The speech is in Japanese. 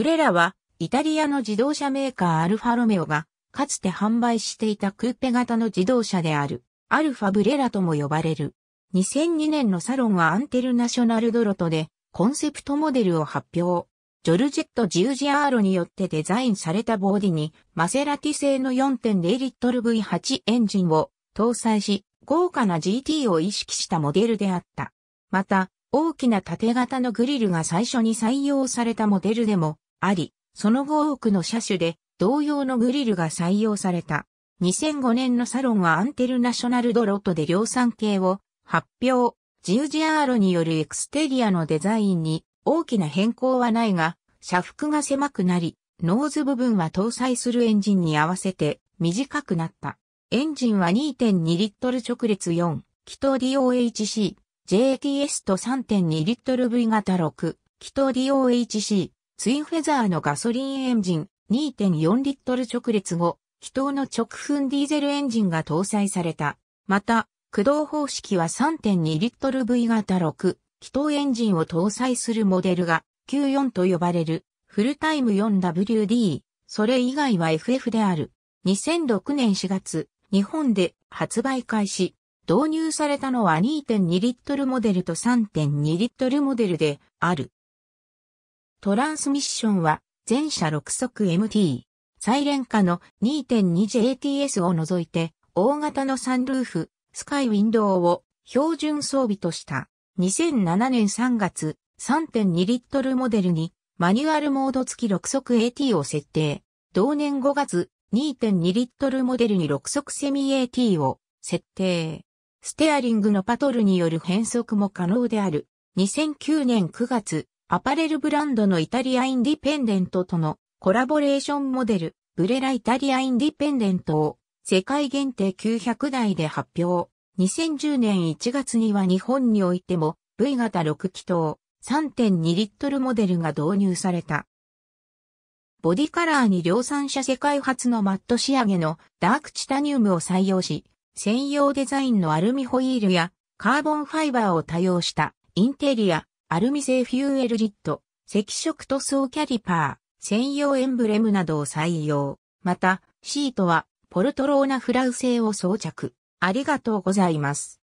ブレラは、イタリアの自動車メーカーアルファロメオが、かつて販売していたクーペ型の自動車である、アルファブレラとも呼ばれる。2002年のサロンはアンテルナショナルドロトで、コンセプトモデルを発表。ジョルジェット・ジュージアーロによってデザインされたボディに、マセラティ製の4.0リットル V8 エンジンを搭載し、豪華な GT を意識したモデルであった。また、大きな縦型のグリルが最初に採用されたモデルでもあり、その後多くの車種で同様のグリルが採用された。2005年のサロンはアンテルナショナルドロットで量産系を発表。ジウジアーロによるエクステリアのデザインに大きな変更はないが、車幅が狭くなり、ノーズ部分は搭載するエンジンに合わせて短くなった。エンジンは2.2リットル直列4、気筒 DOHC、JTS と3.2リットル V 型6、気筒 DOHC、ツインフェザーのガソリンエンジン2.4リットル直列後、気筒の直噴ディーゼルエンジンが搭載された。また、駆動方式は3.2リットル V 型6、気筒エンジンを搭載するモデルが Q4 と呼ばれるフルタイム 4WD、それ以外は FF である。2006年4月、日本で発売開始、導入されたのは2.2リットルモデルと3.2リットルモデルである。トランスミッションは、全車6速 MT、サイレン価の 2.2JTS を除いて、大型のサンルーフ、スカイウィンドウを標準装備とした。2007年3月、3.2リットルモデルに、マニュアルモード付き6速 AT を設定。同年5月、2.2リットルモデルに6速セミ AT を設定。ステアリングのパトルによる変速も可能である。2009年9月、アパレルブランドのイタリアインディペンデントとのコラボレーションモデル、ブレライタリアインディペンデントを世界限定900台で発表。2010年1月には日本においても V 型6気筒3.2リットルモデルが導入された。ボディカラーに量産車世界初のマット仕上げのダークチタニウムを採用し、専用デザインのアルミホイールやカーボンファイバーを多用したインテリア、アルミ製フューエルリット、赤色塗装キャリパー、専用エンブレムなどを採用。また、シートは、ポルトローナフラウ製を装着。ありがとうございます。